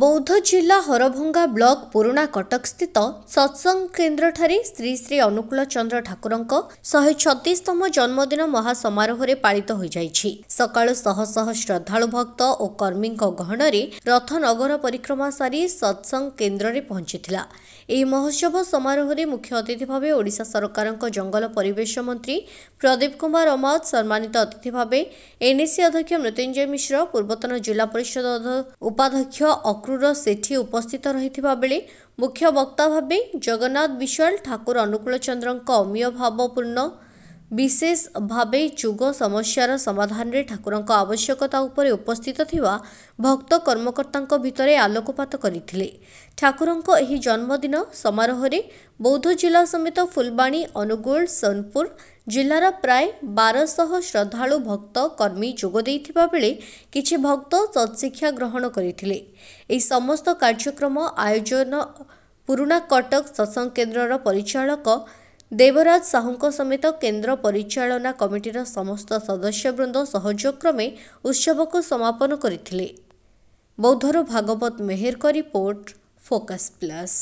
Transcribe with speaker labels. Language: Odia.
Speaker 1: ବୌଦ୍ଧ ଜିଲ୍ଲା ହରଭଙ୍ଗା ବ୍ଲକ ପୁରୁଣା କଟକସ୍ଥିତ ସତ୍ସଙ୍ଗ କେନ୍ଦ୍ରଠାରେ ଶ୍ରୀ ଶ୍ରୀ ଅନୁକୂଳ ଚନ୍ଦ୍ର ଠାକୁରଙ୍କ ଶହେ ଛତିଶତମ ଜନ୍ମଦିନ ମହାସମାରୋହରେ ପାଳିତ ହୋଇଯାଇଛି ସକାଳୁ ଶହ ଶହ ଶ୍ରଦ୍ଧାଳୁ ଭକ୍ତ ଓ କର୍ମୀଙ୍କ ଗହଣରେ ରଥ ନଗର ପରିକ୍ରମା ସାରି ସତ୍ସଙ୍ଗ କେନ୍ଦ୍ରରେ ପହଞ୍ଚିଥିଲା ଏହି ମହୋତ୍ସବ ସମାରୋହରେ ମୁଖ୍ୟ ଅତିଥି ଭାବେ ଓଡ଼ିଶା ସରକାରଙ୍କ ଜଙ୍ଗଲ ପରିବେଶ ମନ୍ତ୍ରୀ ପ୍ରଦୀପ କୁମାର ଅମାତ ସମ୍ମାନିତ ଅତିଥି ଭାବେ ଏନ୍ଏସି ଅଧ୍ୟକ୍ଷ ମୃତ୍ୟୁଞ୍ଜୟ ମିଶ୍ର ପୂର୍ବତନ ଜିଲ୍ଲା ପରିଷଦ ଉପାଧ୍ୟକ୍ଷ ଅକ୍ରୁର ସେଠି ଉପସ୍ଥିତ ରହିଥିବା ବେଳେ ମୁଖ୍ୟ ବକ୍ତା ଭାବେ ଜଗନ୍ନାଥ ବିଶ୍ୱାଳ ଠାକୁର ଅନୁକୂଳ ଚନ୍ଦ୍ରଙ୍କ ଅମୀୟ ଭାବପୂର୍ଣ୍ଣ ବିଶେଷ ଭାବେ ଯୁଗ ସମସ୍ୟାର ସମାଧାନରେ ଠାକୁରଙ୍କ ଆବଶ୍ୟକତା ଉପରେ ଉପସ୍ଥିତ ଥିବା ଭକ୍ତ କର୍ମକର୍ତ୍ତାଙ୍କ ଭିତରେ ଆଲୋକପାତ କରିଥିଲେ ଠାକୁରଙ୍କ ଏହି ଜନ୍ମଦିନ ସମାରୋହରେ ବୌଦ୍ଧ ଜିଲ୍ଲା ସମେତ ଫୁଲବାଣୀ ଅନୁଗୁଳ ସୋନପୁର ଜିଲ୍ଲାର ପ୍ରାୟ ବାରଶହ ଶ୍ରଦ୍ଧାଳୁ ଭକ୍ତ କର୍ମୀ ଯୋଗ ଦେଇଥିବା ବେଳେ କିଛି ଭକ୍ତ ସତ୍ଶିକ୍ଷା ଗ୍ରହଣ କରିଥିଲେ ଏହି ସମସ୍ତ କାର୍ଯ୍ୟକ୍ରମ ଆୟୋଜନ ପୁରୁଣା କଟକ ସତସଂ କେନ୍ଦ୍ରର ପରିଚାଳକ ଦେବରାଜ ସାହୁଙ୍କ ସମେତ କେନ୍ଦ୍ର ପରିଚାଳନା କମିଟିର ସମସ୍ତ ସଦସ୍ୟବୃନ୍ଦ ସହଯୋଗକ୍ରମେ ଉତ୍ସବକୁ ସମାପନ କରିଥିଲେ ବୌଦ୍ଧରୁ ଭାଗବତ ମେହେରଙ୍କ ରିପୋର୍ଟ ଫୋକସ୍ ପ୍ଲସ୍